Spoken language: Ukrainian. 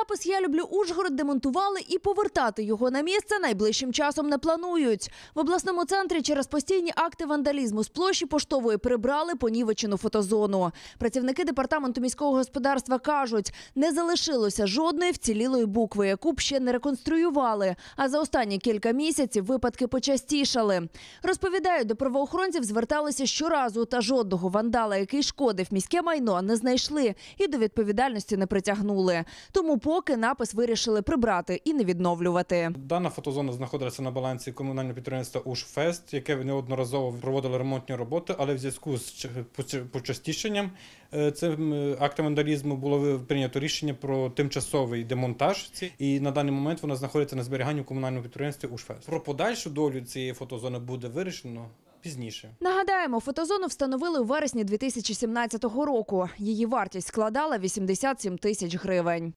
Запис Я люблю Ужгород демонтували і повертати його на місце найближчим часом не планують. В обласному центрі через постійні акти вандалізму з площі поштової прибрали понівечену фотозону. Працівники департаменту міського господарства кажуть, не залишилося жодної вцілілої букви, яку б ще не реконструювали. А за останні кілька місяців випадки почастішали. Розповідають, до правоохоронців зверталися щоразу, та жодного вандала, який шкодив міське майно, не знайшли і до відповідальності не притягнули. Тому поки напис вирішили прибрати і не відновлювати. Дана фотозона знаходилася на балансі комунального підприємства «Ушфест», яке неодноразово проводило ремонтні роботи, але в зв'язку з почастішенням е, цим е, актом вандалізму було прийнято рішення про тимчасовий демонтаж. І на даний момент вона знаходиться на зберіганні комунального підприємства «Ушфест». Про подальшу долю цієї фотозони буде вирішено. Пізніше нагадаємо, фотозону встановили у вересні 2017 року. Її вартість складала 87 тисяч гривень.